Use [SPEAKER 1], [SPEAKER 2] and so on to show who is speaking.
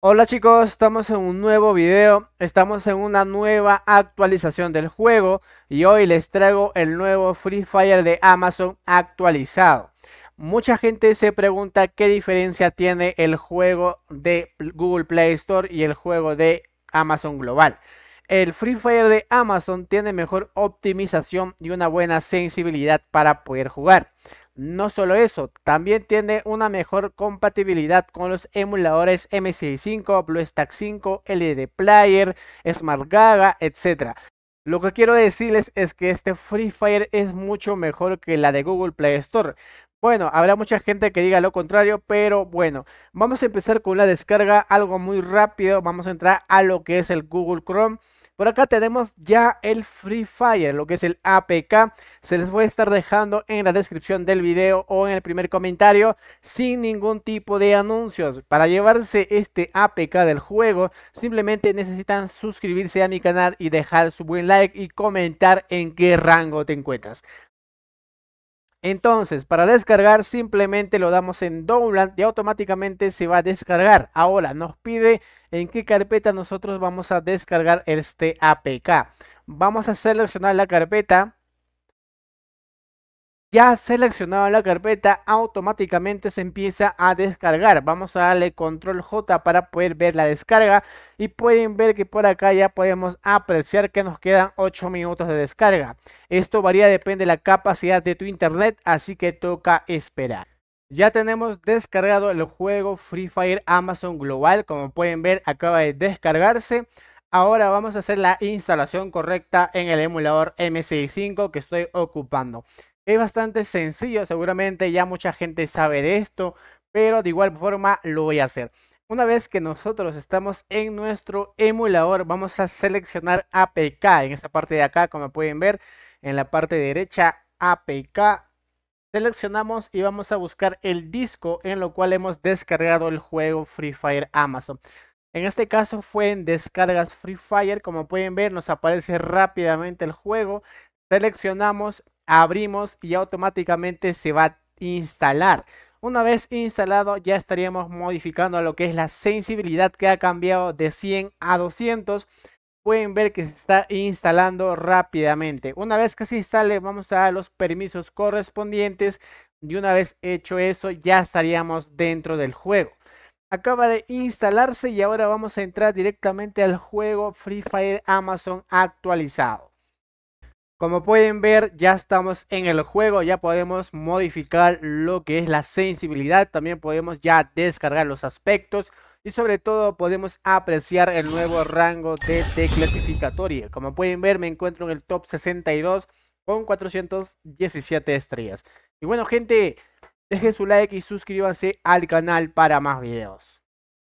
[SPEAKER 1] Hola chicos, estamos en un nuevo video, estamos en una nueva actualización del juego y hoy les traigo el nuevo Free Fire de Amazon actualizado. Mucha gente se pregunta qué diferencia tiene el juego de Google Play Store y el juego de Amazon Global. El Free Fire de Amazon tiene mejor optimización y una buena sensibilidad para poder jugar. No solo eso, también tiene una mejor compatibilidad con los emuladores MSI5, BlueStack 5, LED Player, Smart Gaga, etc. Lo que quiero decirles es que este Free Fire es mucho mejor que la de Google Play Store. Bueno, habrá mucha gente que diga lo contrario, pero bueno, vamos a empezar con la descarga, algo muy rápido, vamos a entrar a lo que es el Google Chrome. Por acá tenemos ya el Free Fire, lo que es el APK. Se les voy a estar dejando en la descripción del video o en el primer comentario sin ningún tipo de anuncios. Para llevarse este APK del juego, simplemente necesitan suscribirse a mi canal y dejar su buen like y comentar en qué rango te encuentras. Entonces, para descargar simplemente lo damos en download y automáticamente se va a descargar. Ahora nos pide en qué carpeta nosotros vamos a descargar este APK. Vamos a seleccionar la carpeta ya seleccionado la carpeta, automáticamente se empieza a descargar. Vamos a darle control J para poder ver la descarga. Y pueden ver que por acá ya podemos apreciar que nos quedan 8 minutos de descarga. Esto varía, depende de la capacidad de tu internet, así que toca esperar. Ya tenemos descargado el juego Free Fire Amazon Global. Como pueden ver, acaba de descargarse. Ahora vamos a hacer la instalación correcta en el emulador M65 que estoy ocupando. Es bastante sencillo, seguramente ya mucha gente sabe de esto, pero de igual forma lo voy a hacer. Una vez que nosotros estamos en nuestro emulador, vamos a seleccionar APK. En esta parte de acá, como pueden ver, en la parte derecha, APK. Seleccionamos y vamos a buscar el disco en lo cual hemos descargado el juego Free Fire Amazon. En este caso fue en descargas Free Fire. Como pueden ver, nos aparece rápidamente el juego. Seleccionamos abrimos y automáticamente se va a instalar. Una vez instalado ya estaríamos modificando lo que es la sensibilidad que ha cambiado de 100 a 200. Pueden ver que se está instalando rápidamente. Una vez que se instale vamos a dar los permisos correspondientes y una vez hecho eso ya estaríamos dentro del juego. Acaba de instalarse y ahora vamos a entrar directamente al juego Free Fire Amazon actualizado. Como pueden ver, ya estamos en el juego, ya podemos modificar lo que es la sensibilidad, también podemos ya descargar los aspectos y sobre todo podemos apreciar el nuevo rango de clasificatoria. Como pueden ver, me encuentro en el top 62 con 417 estrellas. Y bueno, gente, dejen su like y suscríbanse al canal para más videos.